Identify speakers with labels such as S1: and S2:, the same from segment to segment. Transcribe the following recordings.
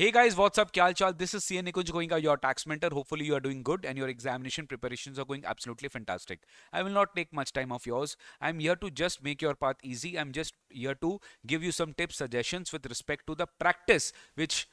S1: Hey guys, what's up? Kyal Chal. This is C N Nikunj going your tax mentor. Hopefully you are doing good and your examination preparations are going absolutely fantastic. I will not take much time of yours. I'm here to just make your path easy. I'm just here to give you some tips, suggestions with respect to the practice which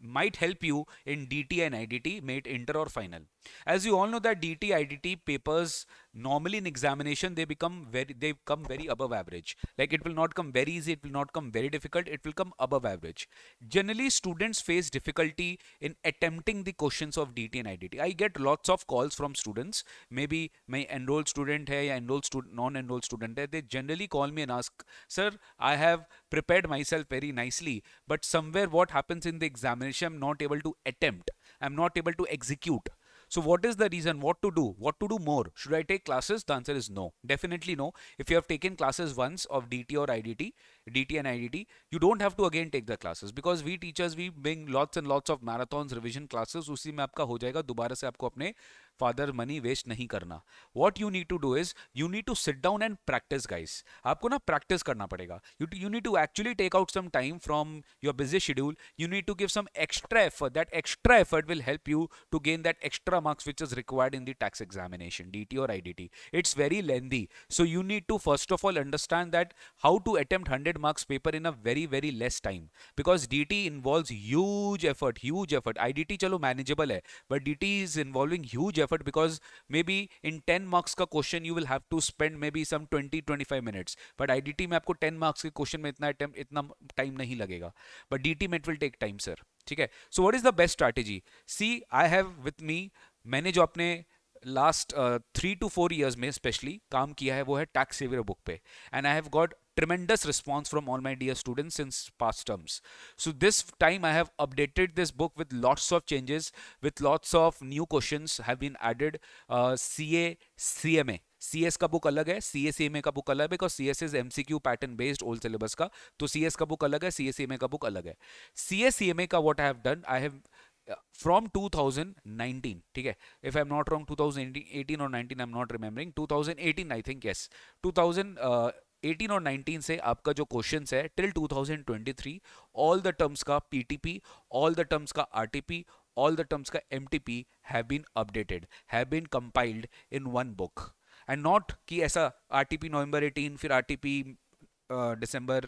S1: might help you in DT and IDT, made inter or final. As you all know that DT, IDT papers normally in examination they become very they come very above average like it will not come very easy it will not come very difficult it will come above average generally students face difficulty in attempting the questions of dt and idt i get lots of calls from students maybe my enrolled student hai ya enrolled student non enrolled student hai they generally call me and ask sir i have prepared myself very nicely but somewhere what happens in the examination i'm not able to attempt i'm not able to execute so what is the reason? What to do? What to do more? Should I take classes? The answer is no. Definitely no. If you have taken classes once of DT or IDT, DT and IDT, you don't have to again take the classes because we teachers we bring lots and lots of marathons, revision classes. उसी में आपका हो जाएगा दोबारा से आपको अपने father money waste नहीं करना what you need to do is you need to sit down and practice guys आपको ना प्रैक्टिस करना पड़ेगा you need to actually take out some time from your busy schedule you need to give some extra effort that extra effort will help you to gain that extra marks which is required in the tax examination D T और I D T it's very lengthy so you need to first of all understand that how to attempt hundred marks paper in a very very less time because D T involve huge effort huge effort I D T चलो manageable है but D T is involving huge effort because maybe in ten marks का question you will have to spend maybe some twenty twenty five minutes but I D T में आपको ten marks के question में इतना attempt इतना time नहीं लगेगा but D T में it will take time sir ठीक है so what is the best strategy see I have with me मैंने जो अपने last three two four years में स्पेशली काम किया है वो है टैक्स सेवियर बुक पे and I have got tremendous response from all my dear students in past terms so this time I have updated this book with lots of changes with lots of new question have been added C A C M A C S का book अलग है C S C M A का book अलग है because C S is M C Q pattern based old syllabus का तो सी S का book अलग है C S C M A का बुक अलग है C S C M A का what I have done I have from 2019 ठीक है if I am not wrong 2018 और 19 I am not remembering 2018 I think yes 2018 और 19 से आपका जो क्वेश्चन है टिल 2023 ऑल द टर्म्स का पीटीपी ऑल द टर्म्स का आरटीपी ऑल द टर्म्स का MTP have been updated have been compiled in one book and not कि ऐसा आरटीपी नवंबर 18 फिर आरटीपी दिसंबर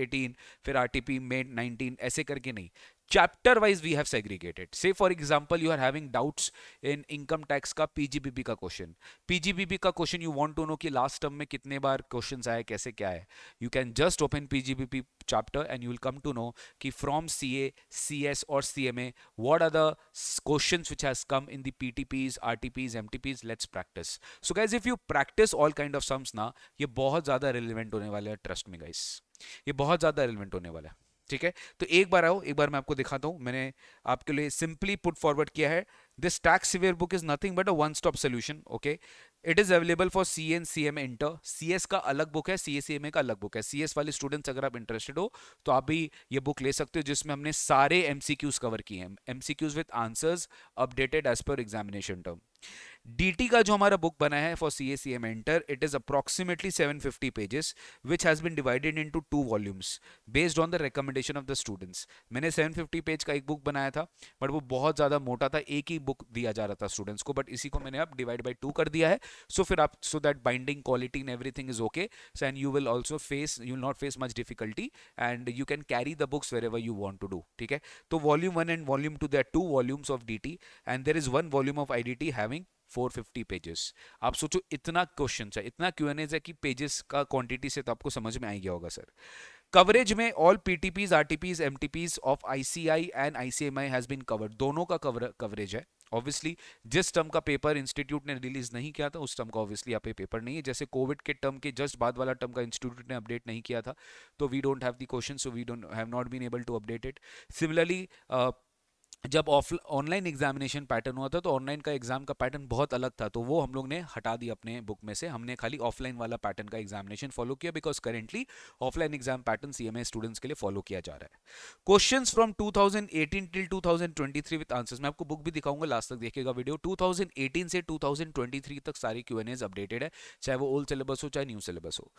S1: 18 फिर आरटीपी मई 19 ऐसे करके नहीं chapter wise we have segregated से for example you are having doubts in income tax का पीजीबीबी का क्वेश्चन पीजीबीबी का question you want to know कि लास्ट टर्म में कितने बार क्वेश्चन आए कैसे क्या है you can just open PGBP chapter and you will come to know कि from C A C S और C M A what are the question which has come in the P T Ps R T Ps M T Ps let's practice so guys if you practice all kind of sums ना ये बहुत ज्यादा relevant होने वाले है trust में guys ये बहुत ज्यादा रिलिवेंट होने वाला है ठीक है तो एक बार आओ एक बार मैं आपको दिखाता हूँ मैंने आपके लिए सिंपली पुट फॉरवर्ड किया है this tax saviour book is nothing but a one stop solution okay it is available for C N C M inter C S का अलग बुक है C S C M A का अलग book है C S वाले students अगर आप interested हो तो आप भी ये बुक ले सकते हो जिसमें हमने सारे एम सी क्यूज कवर किए हैं M C Qs with answers updated as per examination term DT का जो हमारा बुक बना है for C A C M inter it is seven 750 pages which has been divided in two volumes based on the recommendation of the students मैंने 750 page का एक book बनाया था बट वो बहुत ज़्यादा मोटा था एक ही बुक दिया जा रहा था स्टूडेंट्स को बट इसी को मैंने अब डिवाइड बाई टू कर दिया है सो so फिर आप so that binding quality in every thing is okay so and you will also face you not face much difficulty and you can carry the books wherever you want to do ठीक है तो volume one and volume two that two volumes of D T and there is one volume of I D T having 450 pages आप सोचो इतना question है इतना Q एन as है कि पेजेस का क्वांटिटी से तो आपको समझ में आ गया होगा सर कवरेज में all PTPs RTPs MTPs of ICI and ICMI has been covered दोनों का कवर कवरेज है ऑब्वियसली जिस टर्म का पेपर इंस्टीट्यूट ने रिलीज नहीं किया था उस टर्म का ऑब्वियसली यहाँ पे पेपर नहीं है जैसे कोविड के टर्म के जस्ट बाद वाला टर्म का इंस्टीट्यूट ने अपडेट नहीं किया था तो we don't have the question so we don't have not been able to update it similarly जब ऑफ ऑनलाइन एग्जामिनेशन पैटर्न हुआ था तो ऑनलाइन का एग्जाम का पैटर्न बहुत अलग था तो वो हम लोग ने हटा दिया अपने बुक में से हमने खाली ऑफलाइन वाला पैटर्न का एग्जामिनेशन फॉलो किया because currently offline exam pattern C students के लिए फॉलो किया जा रहा है question from two till two with answers मैं आपको बुक भी दिखाऊंगा लास्ट तक देखिएगा वीडियो टू से टू तक सारी क्यू अपडेटेड है चाहे वो ओल्ड सिलेबस हो चाहे न्यू सिलेबस हो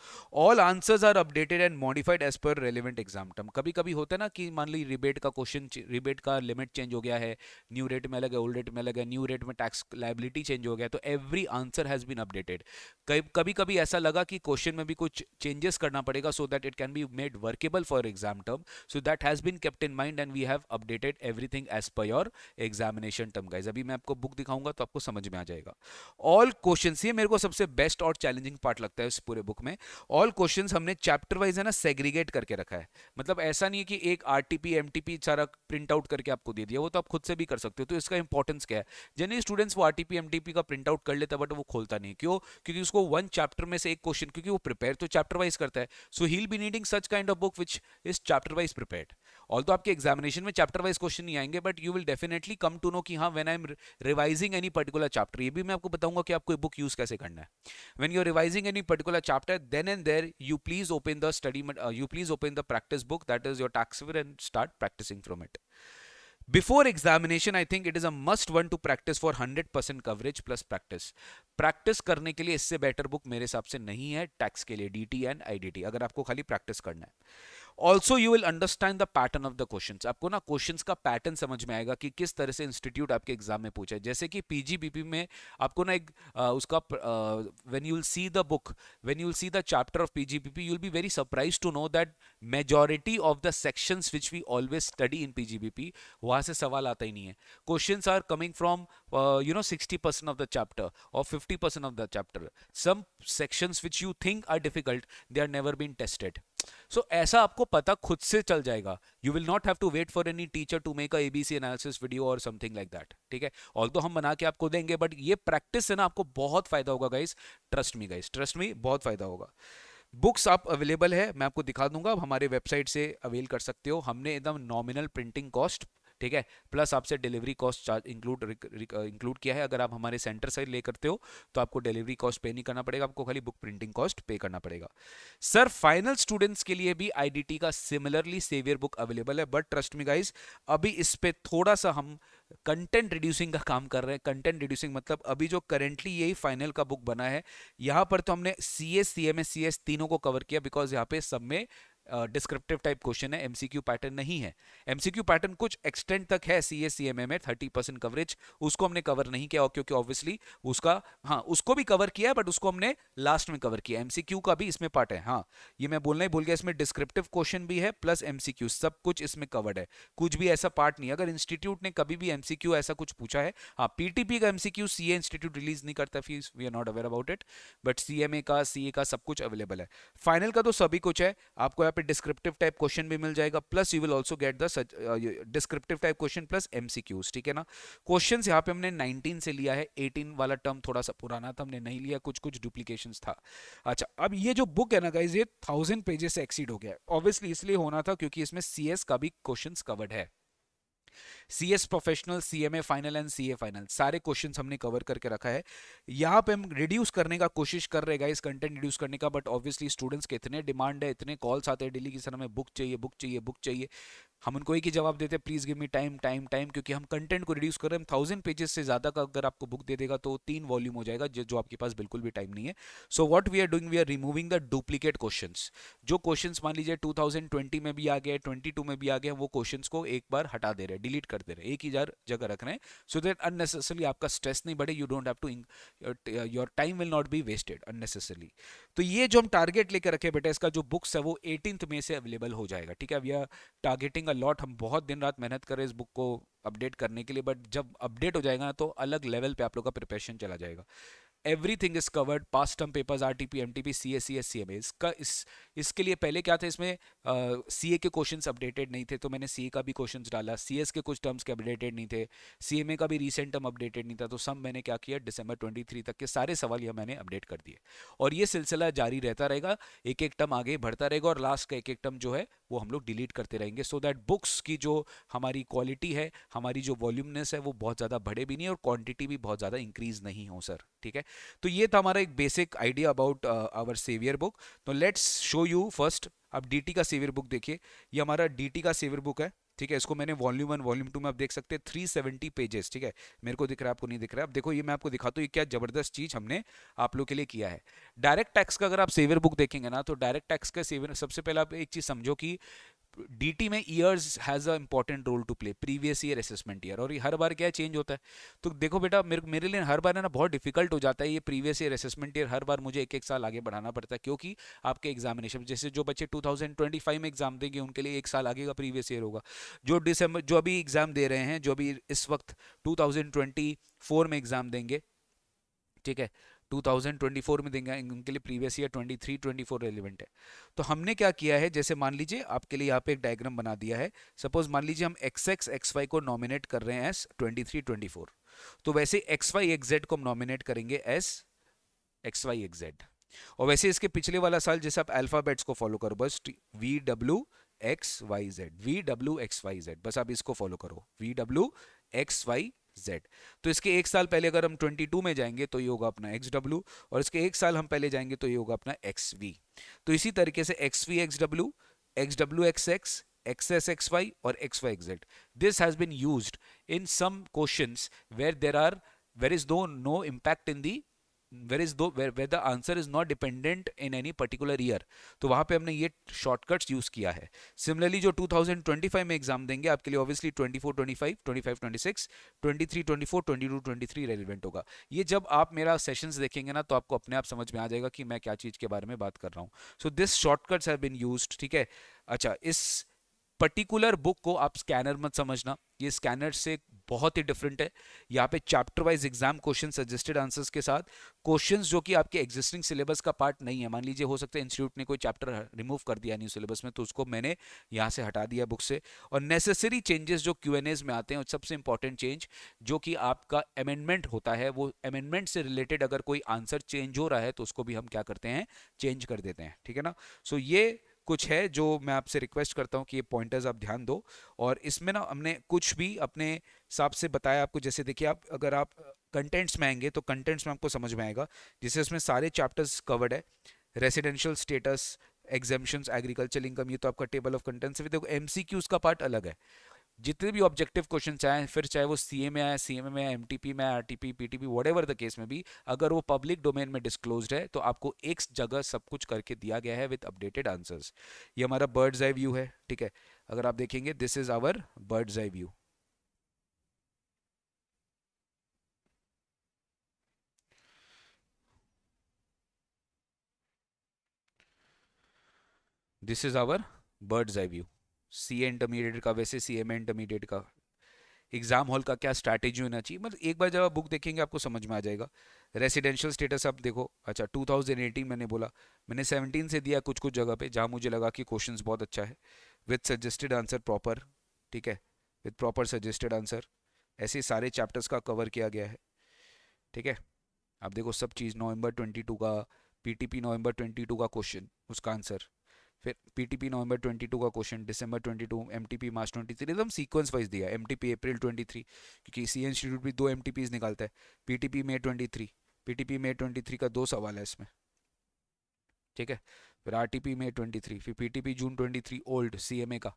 S1: all answers are updated and modified as per relevant exam term कभी कभी होता है ना कि मान ली रिबेट का क्वेश्चन रिबेट का लिमिट चेंज चेंज हो गया है न्यू रेट में अलग है ओल्ड रेट में अलग है न्यू रेट में टैक्स लाइबिलिटी चेंज हो गया तो every answer has been updated कभी कभी ऐसा लगा कि क्वेश्चन में भी कुछ चेंजेस करना पड़ेगा so that it can be made workable for exam term so that has been kept in mind and we have updated everything as per your examination term guys अभी मैं आपको बुक दिखाऊंगा तो आपको समझ में आ जाएगा ऑल क्वेश्चन ये मेरे को सबसे बेस्ट और चैलेंजिंग पार्ट लगता है इस पूरे बुक में ऑल क्वेश्चन हमने चैप्टर वाइज है ना सेग्रीगेट करके रखा है मतलब ऐसा नहीं है कि एक आर टी सारा प्रिंट आउट करके आपको दे दिया हो तो आप खुद से भी कर सकते हो तो इसका इंपॉर्टेंस क्या है जनरली स्टूडेंट्स वो आर टी का प्रिंट आउट कर लेता है बट वो खोलता नहीं क्यों क्योंकि उसको वन चैप्टर में से एक क्वेश्चन क्योंकि वो प्रिपेयर तो चैप्टर वाइज करता है so he be needing such kind of book which is chapter wise prepare all तो आपके एग्जामिनेशन में चैप्टर वाइज क्वेश्चन नहीं आएंगे but you will definitely come to know कि हाँ when I am revising any particular chapter ये भी मैं आपको बताऊंगा कि आपको ये बुक यूज कैसे करना है when you are revising any particular chapter then and there you please open the study you please open the practice book that is your tax and start practicing from it before examination I think it is a must one to practice for hundred percent coverage plus practice practice करने के लिए इससे better book मेरे हिसाब से नहीं है tax के लिए D T and I D T अगर आपको खाली प्रैक्टिस करना है also you will understand the pattern of the question आपको ना क्वेश्चन का पैटर्न समझ में आएगा कि किस तरह से इंस्टीट्यूट आपके एग्जाम में पूछा है जैसे कि पीजीबीपी में आपको ना एक आ, उसका when you'll see the book when you'll see the chapter of PGBP you'll be very surprise to know that majority of the section which we always study in PGBP वहां से सवाल आता ही नहीं है question are coming from you know of the chapter और fifty percent of the chapter some section which you think are difficult they are never been tested so so, ऐसा आपको पता खुद से चल जाएगा you will not have to wait for any teacher to make a ABC analysis video और something like that ठीक है ऑल तो हम बना के आपको देंगे बट ये प्रैक्टिस है ना आपको बहुत फायदा होगा guys trust me guys trust me बहुत फायदा होगा बुक्स आप अवेलेबल है मैं आपको दिखा दूंगा आप हमारे वेबसाइट से अवेल कर सकते हो हमने एकदम नॉमिनल प्रिंटिंग कॉस्ट ठीक है प्लस आपसे delivery cost charge include include किया है अगर आप हमारे सेंटर से ले करते हो तो आपको डिलीवरी कॉस्ट पे नहीं करना पड़ेगा आपको खाली बुक प्रिंटिंग कॉस्ट पे करना पड़ेगा सर फाइनल स्टूडेंट्स के लिए भी आईडीटी का सिमिलरली सेवियर बुक अवेलेबल है बट ट्रस्ट मी गाइज अभी इस पर थोड़ा सा हम कंटेंट रिड्यूसिंग का काम कर रहे हैं कंटेंट रिड्यूसिंग मतलब अभी जो करेंटली यही फाइनल का बुक बना है यहाँ पर तो हमने C S C M S C S तीनों को कवर किया बिकॉज यहाँ पे सब में डिस्क्रिप्टिव टाइप क्वेश्चन है एमसीक्यू पैटर्न नहीं है एमसीक्यू पैटर्न कुछ एक्सटेंट तक है सी एस में थर्टी परसेंट कवरेज उसको हमने कवर नहीं किया क्योंकि ऑब्वियसली उसका हाँ उसको भी कवर किया बट उसको हमने लास्ट में कवर किया एमसीक्यू का भी इसमें पार्ट है हाँ ये मैं बोलना ही बोल गया इसमें डिस्क्रिप्टिव क्वेश्चन भी है प्लस एमसीक्यू सब कुछ इसमें कवर्ड है कुछ भी ऐसा पार्ट नहीं अगर इंस्टीट्यूट ने कभी भी एमसीक्यू ऐसा कुछ पूछा है हाँ पीटीपी का एमसीक्यू सी इंस्टीट्यूट रिलीज नहीं करता fees we are not aware about it but C का सी का सब कुछ अवेलेबल है फाइनल का तो सभी कुछ है आपको यहाँ पे डिस्क्रिप्टिव टाइप क्वेश्चन भी मिल जाएगा plus you will also get the descriptive type question plus MCQs ठीक है ना क्वेश्चन यहाँ पे हमने 19 से लिया है 18 वाला टर्म थोड़ा सा पुराना था हमने नहीं लिया कुछ कुछ डुप्लीकेशन था अच्छा अब ये जो बुक है ना गाइज ये थाउजेंड पेजेस से एक्सीड हो गया है ऑब्वियसली इसलिए होना था क्योंकि इसमें सी का भी क्वेश्चन कवर्ड है C S professional C M A final and C A final सारे क्वेश्चन हमने कवर करके रखा है यहाँ पे हम रिड्यूस करने का कोशिश कर रहे इस कंटेंट रिड्यूस करने का बट ऑब्वियसली स्टूडेंट्स के इतने डिमांड है इतने कॉल्स आते हैं डेली की सर हमें बुक चाहिए बुक चाहिए बुक चाहिए हम उनको एक ही जवाब देते हैं please give me time time time क्योंकि हम कंटेंट को रिड्यूस कर रहे हैं थाउजेंड पेजेस से ज़्यादा का अगर आपको बुक दे देगा तो तीन वॉल्यूम हो जाएगा जो आपके पास बिल्कुल भी टाइम नहीं है so what we are doing we are removing the duplicate question जो क्वेश्चन मान लीजिए टू में भी आ गए ट्वेंटी में भी आ गए वो क्वेश्चन को एक बार हटा दे रहे डिलीट कर कर दे रहे हैं एक ही जगह रख रहे हैं सो दैट अननेसेसरली आपका स्ट्रेस नहीं बढ़े you don't have to your time will not be wasted unnecessarily तो ये जो हम टारगेट लेकर रखे बेटा इसका जो बुक्स है वो एटीन मे से अवेलेबल हो जाएगा ठीक है we are targeting a lot हम बहुत दिन रात मेहनत कर करें इस बुक को अपडेट करने के लिए बट जब अपडेट हो जाएगा तो अलग लेवल पे आप लोग का प्रिपरेशन चला जाएगा everything is covered past term papers R T P M T P C S C S C M A इसका इस इसके लिए पहले क्या था इसमें सी ए के क्वेश्चन अपडेटेड नहीं थे तो मैंने सी ए का भी क्वेश्चन डाला सी एस के कुछ टर्म्स के अपडेटेड नहीं थे सी एम ए का भी रिसेंट टर्म अपडेटेड नहीं था तो सब मैंने क्या किया डिसंबर ट्वेंटी थ्री तक के सारे सवाल यह मैंने अपडेट कर दिए और ये सिलसिला जारी रहता रहेगा एक एक टर्म आगे बढ़ता रहेगा और लास्ट का एक एक टर्म जो है वो हम लोग डिलीट करते रहेंगे सो दैट बुक्स की जो हमारी क्वालिटी है हमारी जो वॉल्यूमनेस है वो बहुत ज़्यादा बढ़े भी नहीं और क्वान्टिटी भी बहुत ज़्यादा इंक्रीज नहीं हो सर ठीक है तो ये था हमारा एक basic idea about our saviour book तो लेट्स शो यू फर्स्ट अब डी का सेवियर बुक देखिए ये हमारा डी का सेवियर बुक है ठीक है इसको मैंने वॉल्यूम वन वॉल्यूम टू में आप देख सकते हैं थ्री सेवेंटी पेजेस ठीक है मेरे को दिख रहा है आपको नहीं दिख रहा है आप देखो ये मैं आपको दिखाता हूँ ये क्या जबरदस्त चीज हमने आप लोग के लिए किया है डायरेक्ट टैक्स का अगर आप सेवर बुक देखेंगे ना तो डायरेक्ट टैक्स का सेवर सबसे पहले आप एक चीज समझो कि डी टी में years has a important role to play previous year assessment year और ये हर बार क्या चेंज होता है तो देखो बेटा मेरे मेरे लिए हर बार है ना बहुत डिफिकल्ट हो जाता है ये प्रीवियस ईयर असेसमेंट ईयर हर बार मुझे एक एक साल आगे बढ़ाना पड़ता है क्योंकि आपके एग्जामिनेशन जैसे जो बच्चे टू थाउजेंड ट्वेंटी फाइव में एग्जाम देंगे उनके लिए एक साल आगे का प्रीवियस ईयर होगा जो डिसम्बर जो अभी एग्जाम दे रहे हैं जो अभी इस वक्त टू थाउजेंड ट्वेंटी फोर में एग्जाम देंगे ठीक है 2024 में देंगे उनके लिए प्रीवियस ईयर 23 24 रेलिवेंट है तो हमने क्या किया है जैसे मान लीजिए आपके लिए यहाँ पे एक डायग्राम बना दिया है सपोज मान लीजिए हम एक्स एक्स एक्स वाई को नॉमिनेट कर रहे हैं एस 23 24 तो वैसे एक्स वाई एक्स जेड को हम नॉमिनेट करेंगे S X Y X Z और वैसे इसके पिछले वाला साल जैसे आप अल्फ़ाबेट्स को फॉलो करो बस V W X Y Z V W X Y Z बस आप इसको फॉलो करो V W X Y z तो इसके एक साल पहले अगर हम 22 में जाएंगे तो ये होगा अपना एक्स डब्ल्यू और इसके एक साल हम पहले जाएंगे तो ये होगा अपना एक्स वी तो इसी तरीके से X V X W X W X X X X S Y और X Y xz this has been used in some questions where there are there is no no impact in the where is दो where where the answer is not dependent in any particular year तो वहाँ पे हमने ये shortcuts use किया है similarly जो 2025 में एग्जाम देंगे आपके लिए ऑब्वियसली 24 25 25 26 23 24 22 23 रेलिवेंट होगा ये जब आप मेरा सेशंस देखेंगे ना तो आपको अपने आप समझ में आ जाएगा कि मैं क्या चीज़ के बारे में बात कर रहा हूँ so this shortcuts have been use ठीक है अच्छा इस पर्टिकुलर बुक को आप स्कैनर मत समझना ये स्कैनर से बहुत ही डिफरेंट है यहाँ पे chapter wise exam question suggested answers के साथ क्वेश्चंस जो कि आपके एग्जिस्टिंग सिलेबस का पार्ट नहीं है मान लीजिए हो सकता है इंस्टीट्यूट ने कोई चैप्टर रिमूव कर दिया न्यू सिलेबस में तो उसको मैंने यहाँ से हटा दिया बुक से और नेसेसरी चेंजेस जो क्यू एन एज में आते हैं सबसे इंपॉर्टेंट चेंज जो कि आपका अमेंडमेंट होता है वो अमेंडमेंट से रिलेटेड अगर कोई आंसर चेंज हो रहा है तो उसको भी हम क्या करते हैं चेंज कर देते हैं ठीक है ना सो so ये कुछ है जो मैं आपसे रिक्वेस्ट करता हूँ कि ये पॉइंटर्स आप ध्यान दो और इसमें ना हमने कुछ भी अपने हिसाब से बताया आपको जैसे देखिए आप अगर आप कंटेंट्स में आएंगे तो कंटेंट्स में आपको समझ में आएगा जिससे उसमें सारे चैप्टर्स कवर्ड है residential status exemption agriculture income ये तो आपका टेबल ऑफ कंटेंट्स है देखो एम का पार्ट अलग है जितने भी ऑब्जेक्टिव क्वेश्चन आए फिर चाहे वो सी में आए सी में एम टी पी में R T P P T P whatever the case में भी अगर वो पब्लिक डोमेन में डिस्क्लोज है तो आपको एक जगह सब कुछ करके दिया गया है विद अपडेटेड आंसर्स ये हमारा बर्ड्स आई व्यू है ठीक है अगर आप देखेंगे this is our bird's eye view this is our bird's eye view C A intermediate का वैसे सी एम ए इंटरमीडिएट का एग्ज़ाम हॉल का क्या स्ट्रैटेजी होना चाहिए मतलब एक बार जब आप बुक देखेंगे आपको समझ में आ जाएगा रेसिडेंशियल स्टेटस आप देखो अच्छा 2018 मैंने बोला मैंने 17 से दिया कुछ कुछ जगह पे जहाँ मुझे लगा कि क्वेश्चंस बहुत अच्छा है विथ सजेस्टेड आंसर प्रॉपर ठीक है विथ प्रॉपर सजेस्टेड आंसर ऐसे सारे चैप्टर्स का कवर किया गया है ठीक है आप देखो सब चीज़ नवंबर 22 का पीटीपी नवंबर 22 का क्वेश्चन उसका आंसर फिर पीटीपी नवंबर ट्वेंटी टू का question December T P March three एकदम सीक्वेंस वाइज दिया M P MTP April three क्योंकि सी इंस्टीट्यूट भी दो एम टी पीज निकालता है PTP T P PTP twenty three का दो सवाल है इसमें ठीक है फिर आरटीपी ट्वेंटी थ्री फिर PTP June twenty three old C M A का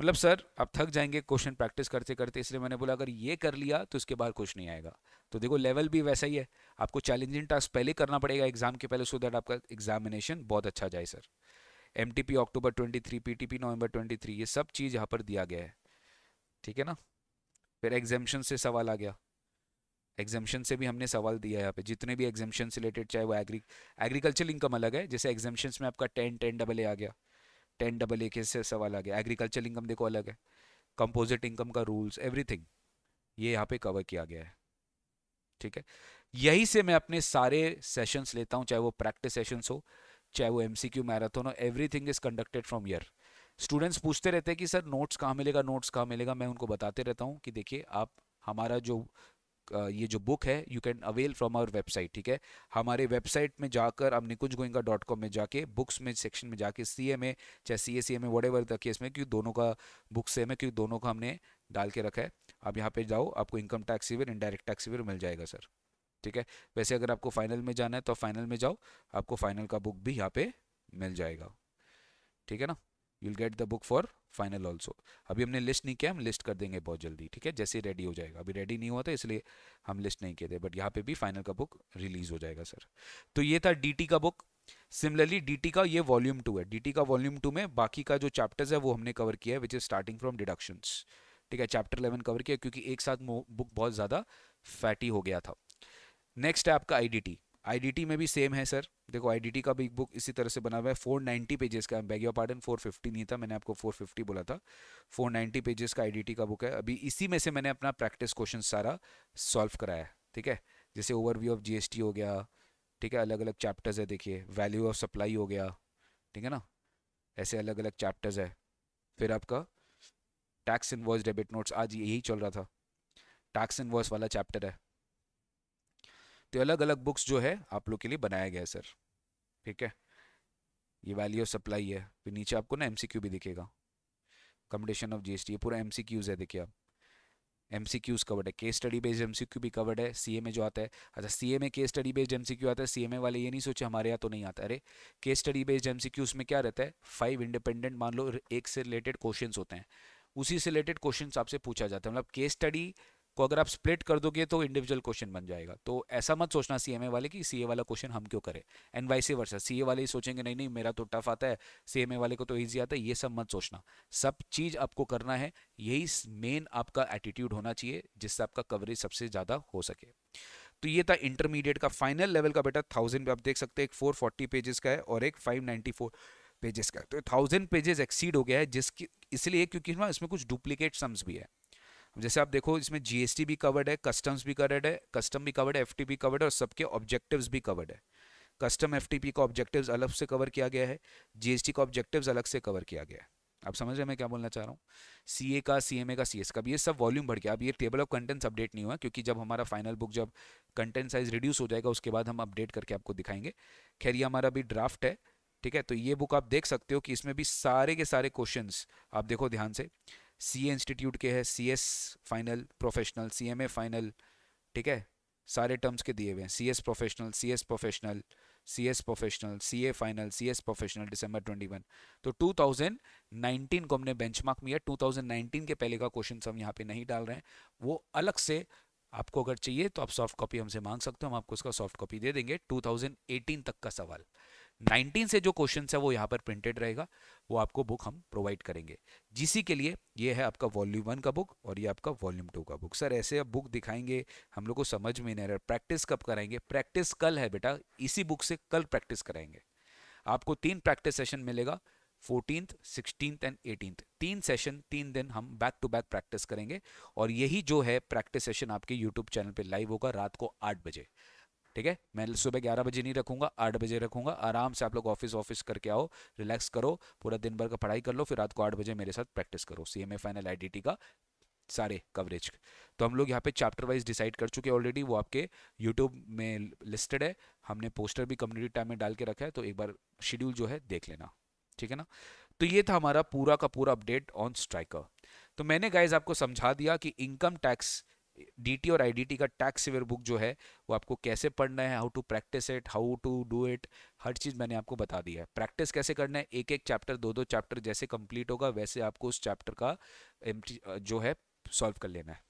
S1: मतलब सर आप थक जाएंगे क्वेश्चन प्रैक्टिस करते करते इसलिए मैंने बोला अगर ये कर लिया तो इसके बाद कुछ नहीं आएगा तो देखो लेवल भी वैसा ही है आपको चैलेंजिंग टास्क पहले करना पड़ेगा एग्जाम के पहले सो दैट आपका एग्जामिनेशन बहुत अच्छा जाए sir M T P October 23 PTP November 23 ये सब चीज़ यहाँ पर दिया गया है ठीक है ना फिर एग्जामेशन से सवाल आ गया एग्जामेशन से भी हमने सवाल दिया है यहाँ पे जितने भी एग्जामेशन से रिलेटेड चाहे वो एग्री एग्रीकल्चर इनकम अलग है जैसे एग्जामेशन में आपका टेन टेन डबल ए आ गया टेन डबल ए के से सवाल आ गया एग्रीकल्चर इनकम देखो अलग है कंपोजिट इनकम का रूल्स एवरीथिंग ये यहाँ पे कवर किया गया है ठीक है यही से मैं अपने सारे सेशंस लेता हूँ चाहे वो प्रैक्टिस सेशंस हो चाहे वो एम सी क्यू मैराथन हो every thing is conducted from your students पूछते रहते हैं कि सर नोट्स कहाँ मिलेगा नोट्स कहाँ मिलेगा मैं उनको बताते रहता हूँ कि देखिए आप हमारा जो ये जो बुक है you can avail from our website ठीक है हमारे वेबसाइट में जाकर आप निकुंज गोइंगा डॉट कॉम में जाके बुक्स में सेक्शन में जाके सी ए में चाहे सी ए सी ए में वट एवर द केस में क्योंकि दोनों का बुक सेम है क्योंकि दोनों का हमने डाल के रखा है आप यहाँ पे जाओ आपको income tax saviour indirect tax saviour मिल जाएगा सर ठीक है वैसे अगर आपको फाइनल में जाना है तो फाइनल में जाओ आपको फाइनल का बुक भी यहाँ पे मिल जाएगा ठीक है ना you'll get the book for final also अभी हमने लिस्ट नहीं किया हम लिस्ट कर देंगे बहुत जल्दी ठीक है जैसे रेडी हो जाएगा अभी रेडी नहीं हुआ था इसलिए हम लिस्ट नहीं किए थे बट यहाँ पे भी फाइनल का बुक रिलीज हो जाएगा सर तो ये था डीटी का बुक सिमिलरली डीटी का ये वॉल्यूम टू है डीटी का वॉल्यूम टू में बाकी का जो चैप्टर्स है वो हमने कवर किया है which is starting from deduction ठीक है चैप्टर इलेवन कवर किया क्योंकि एक साथ बुक बहुत ज़्यादा फैटी हो गया था नेक्स्ट है आपका आईडीटी आईडीटी में भी सेम है सर देखो आईडीटी का भी बुक इसी तरह से बना हुआ है फोर नाइन्टी पेजेस का beg your pardon four fifty नहीं था मैंने आपको फोर फिफ्टी बोला था फोर नाइन्टी पेजेस का आईडीटी का बुक है अभी इसी में से मैंने अपना प्रैक्टिस क्वेश्चन सारा सॉल्व कराया ठीक है जैसे ओवरव्यू ऑफ जीएसटी हो गया ठीक है अलग अलग चैप्टर्स है देखिए वैल्यू ऑफ सप्लाई हो गया ठीक है ना ऐसे अलग अलग चैप्टर्स है फिर आपका टैक्स इनवॉइस डेबिट नोट्स आज यही चल रहा था टैक्स इनवॉइस वाला चैप्टर है तो अलग अलग बुक्स जो है आप लोग के लिए बनाया गया है सर ठीक है ये वैल्यू ऑफ सप्लाई है फिर नीचे आपको ना एमसीक्यू भी दिखेगा कम्पटिशन ऑफ जीएसटी ये पूरा एमसीक्यूज है देखिए आप एमसीक्यूज कवर्ड है केस स्टडी बेस्ड एमसीक्यू भी कवर्ड है सीए में जो आता है अच्छा सीए में केस स्टडी बेस्ड एमसीक्यू आता है सीएमए वाले ये नहीं सोचे हमारे यहाँ तो नहीं आता अरे केस स्टडी बेस्ड एमसीक्यू उसमें क्या रहता है फाइव इंडिपेंडेंट मान लो एक से रिलेटेड क्वेश्चन होते हैं उसी से रिलेटेड क्वेश्चन आपसे पूछा जाता है मतलब केस स्टडी को अगर आप स्प्लिट कर दोगे तो इंडिविजुअल क्वेश्चन बन जाएगा तो ऐसा मत सोचना सीएमए वाले कि सीए वाला क्वेश्चन हम क्यों करें एंड वाई सी वर्षा सीए वाले ही सोचेंगे नहीं नहीं मेरा तो टफ आता है सीएमए वाले को तो ईजी आता है ये सब मत सोचना सब चीज़ आपको करना है यही मेन आपका एटीट्यूड होना चाहिए जिससे आपका कवरेज सबसे ज़्यादा हो सके तो ये था इंटरमीडिएट का फाइनल लेवल का बेटा थाउजेंड पे आप देख सकते हैं एक फोर फोर्टी पेजेस का है और एक फाइव नाइन्टी फोर पेजेस का है तो थाउजेंड पेजेस एक्सीड हो गया है जिसकी इसलिए क्योंकि ना इसमें कुछ डुप्लीकेट सम्स भी है जैसे आप देखो इसमें जीएसटी भी कवर्ड है कस्टम्स भी कवर्ड है कस्टम भी कवर्ड है एफ भी कवर्ड है और सबके ऑब्जेक्टिव्स भी कवर्ड है कस्टम एफ का ऑब्जेक्टिव्स अलग से कवर किया गया है जीएसटी का ऑब्जेक्टिव्स अलग से कवर किया गया है आप समझ रहे हैं मैं क्या बोलना चाह रहा हूँ सी ए का सी एम ए का सी एस का भी ये सब वॉल्यूम बढ़ गया अब ये टेबल ऑफ कंटेंट्स अपडेट नहीं हुआ क्योंकि जब हमारा फाइनल बुक जब कंटेंट साइज रिड्यूस हो जाएगा उसके बाद हम अपडेट करके आपको दिखाएंगे खैर ये हमारा भी ड्राफ्ट है ठीक है तो ये बुक आप देख सकते हो कि इसमें भी सारे के सारे क्वेश्चन आप देखो ध्यान से सी इंस्टीट्यूट के हैं C S final professional C M A final ठीक है सारे टर्म्स के दिए हुए हैं C S professional C S professional C S professional C A final C S professional December 21 तो 2019 को हमने बेंच बेंचमार्क में 2019 के पहले का क्वेश्चन हम यहाँ पे नहीं डाल रहे हैं वो अलग से आपको अगर चाहिए तो आप सॉफ्ट कॉपी हमसे मांग सकते हो हम आपको उसका सॉफ्ट कॉपी दे देंगे 2018 तक का सवाल 19 से जो क्वेश्चन है वो यहाँ पर प्रिंटेड रहेगा वो आपको बुक हम प्रोवाइड करेंगे जीसी के लिए ये है आपका वॉल्यूम वन का बुक और ये आपका वॉल्यूम टू का बुक सर ऐसे आप बुक दिखाएंगे हम लोग को समझ में नहीं आ रहा प्रैक्टिस कब कराएंगे प्रैक्टिस कल है बेटा इसी बुक से कल प्रैक्टिस कराएंगे आपको तीन प्रैक्टिस सेशन मिलेगा फोर्टीन सिक्सटीन एंड एटीन तीन सेशन तीन दिन हम बैक टू बैक प्रैक्टिस करेंगे और यही जो है प्रैक्टिस सेशन आपके यूट्यूब चैनल पे लाइव होगा रात को आठ बजे ठीक है मैं सुबह ग्यारह बजे नहीं रखूंगा आठ बजे रखूंगा आराम से आप लोग ऑफिस ऑफिस करके आओ रिलैक्स करो पूरा दिन भर का पढ़ाई कर लो फिर रात को आठ बजे मेरे साथ प्रैक्टिस करो सी फाइनल आई का सारे कवरेज तो हम लोग यहाँ पे चैप्टर वाइज डिसाइड कर चुके ऑलरेडी वो आपके यूट्यूब में लिस्टेड है हमने पोस्टर भी कम्युनिटी टाइम में डाल के रखा है तो एक बार शेड्यूल जो है देख लेना ठीक है ना तो ये था हमारा पूरा का पूरा अपडेट ऑन स्ट्राइकर तो मैंने गाइज आपको समझा दिया कि इनकम टैक्स डीटी और आईडीटी का टैक्स सिवियर बुक जो है वो आपको कैसे पढ़ना है how to practice it how to do it हर चीज़ मैंने आपको बता दी है प्रैक्टिस कैसे करना है एक एक चैप्टर दो दो चैप्टर जैसे कंप्लीट होगा वैसे आपको उस चैप्टर का जो है सॉल्व कर लेना है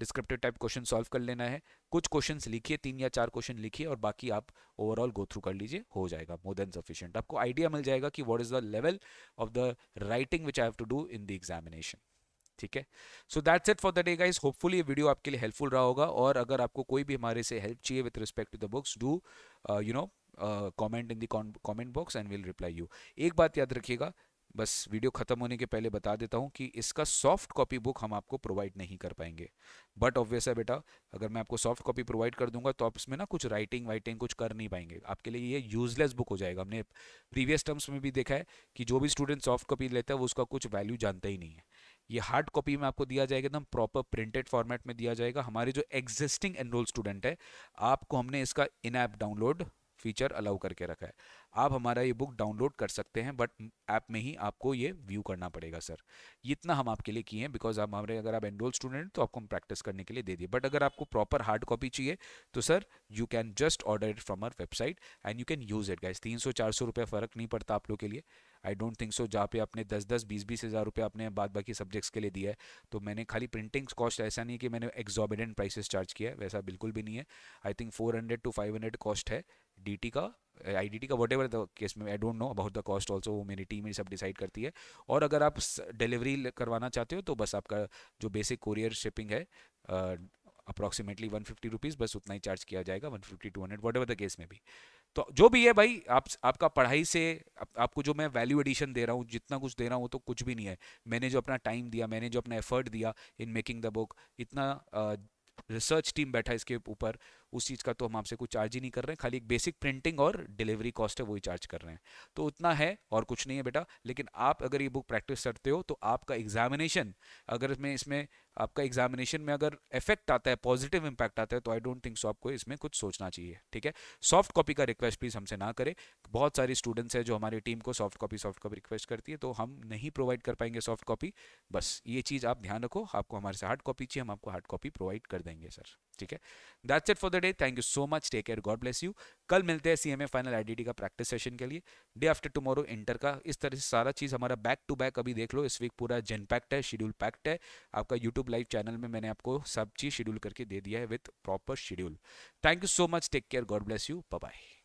S1: डिस्क्रिप्टिव टाइप क्वेश्चन सॉल्व कर लेना है कुछ क्वेश्चंस लिखिए तीन या चार क्वेश्चन लिखिए और बाकी आप ओवरऑल गो थ्रू कर लीजिए हो जाएगा मोर देन सफिशियंट आपको आइडिया मिल जाएगा कि what is the level of the writing which I have to do in the examination ठीक है so that's it for the day guys hopefully ये वीडियो आपके लिए हेल्पफुल रहा होगा और अगर आपको कोई भी हमारे से हेल्प चाहिए with respect to the books do you know comment in दमेंट comment box and will reply you एक बात याद रखिएगा बस वीडियो ख़त्म होने के पहले बता देता हूँ कि इसका सॉफ्ट कॉपी बुक हम आपको प्रोवाइड नहीं कर पाएंगे बट ऑब्वियस है बेटा अगर मैं आपको सॉफ्ट कॉपी प्रोवाइड कर दूंगा तो आप इसमें ना कुछ राइटिंग वाइटिंग कुछ कर नहीं पाएंगे आपके लिए ये यूजलेस बुक हो जाएगा हमने प्रीवियस टर्म्स में भी देखा है कि जो भी स्टूडेंट सॉफ्ट कॉपी लेता है वो उसका कुछ वैल्यू जानता ही नहीं है ये हार्ड कॉपी में आपको दिया जाएगा एकदम प्रॉपर प्रिंटेड फॉर्मेट में दिया जाएगा हमारे जो एग्जिस्टिंग एनरोल स्टूडेंट है आपको हमने इसका in app download feature allow करके रखा है आप हमारा ये बुक डाउनलोड कर सकते हैं बट ऐप में ही आपको ये व्यू करना पड़ेगा सर इतना हम आपके लिए किए हैं बिकॉज आप हमारे अगर आप एनरोल स्टूडेंट तो आपको हम प्रैक्टिस करने के लिए दे दिए बट अगर आपको प्रॉपर हार्ड कॉपी चाहिए तो sir you can just order it from our website and you can use it guys तीन सौ चार सौ रुपये फ़र्क नहीं पड़ता आप लोग के लिए आई डोंट थिंक सो जहाँ पे आपने दस दस बीस बीस हज़ार रुपये आपने बाद बाकी सब्जेक्ट्स के लिए दिया है तो मैंने खाली प्रिंटिंग कॉस्ट ऐसा नहीं कि मैंने एग्जॉबिडेंट प्राइसेस चार्ज किया है वैसा बिल्कुल भी नहीं है I think four hundred to five hundred cost है डी का आई uh, का वट एवर केस में I don't know about the cost also वो मेरी टीम ही सब डिसाइड करती है और अगर आप डिलीवरी करवाना चाहते हो तो बस आपका जो बेसिक कोरियर शिपिंग है अप्रॉक्सीमेटली वन फिफ्टी रुपीज़ बस उतना ही चार्ज किया जाएगा one fifty two hundred whatever the case में भी तो जो भी है भाई आप आपका पढ़ाई से आप, आपको जो मैं वैल्यू एडिशन दे रहा हूँ जितना कुछ दे रहा हूँ तो कुछ भी नहीं है मैंने जो अपना टाइम दिया मैंने जो अपना एफर्ट दिया इन मेकिंग द बुक इतना uh, रिसर्च टीम बैठा है इसके ऊपर उस चीज़ का तो हम आपसे कुछ चार्ज ही नहीं कर रहे हैं खाली एक बेसिक प्रिंटिंग और डिलीवरी कॉस्ट है वही चार्ज कर रहे हैं तो उतना है और कुछ नहीं है बेटा लेकिन आप अगर ये बुक प्रैक्टिस करते हो तो आपका एग्जामिनेशन अगर मैं इसमें आपका एग्जामिनेशन में अगर इफेक्ट आता है पॉजिटिव इंपैक्ट आता है तो आई डोंट थिंक सो आपको इसमें कुछ सोचना चाहिए ठीक है सॉफ्ट कॉपी का रिक्वेस्ट प्लीज़ हमसे ना करें बहुत सारी स्टूडेंट्स हैं जो हमारी टीम को soft copy soft copy request करती है तो हम नहीं प्रोवाइड कर पाएंगे सॉफ्ट कॉपी बस ये चीज़ आप ध्यान रखो आपको हमारे से हार्ड कॉपी चाहिए हम आपको हार्ड कॉपी प्रोवाइड कर देंगे सर ठीक है that's it for the day thank you so much take care God bless you कल मिलते हैं सीएमए फाइनल आईडीटी का प्रैक्टिस सेशन के लिए डे आफ्टर टुमारो इंटर का इस तरह से सारा चीज़ हमारा बैक टू बैक अभी देख लो इस वीक पूरा जेन पैक्ट है शेड्यूल पैक्ट है आपका यूट्यूब लाइव चैनल में मैंने आपको सब चीज़ शेड्यूल करके दे दिया है with proper schedule thank you so much take care God bless you bye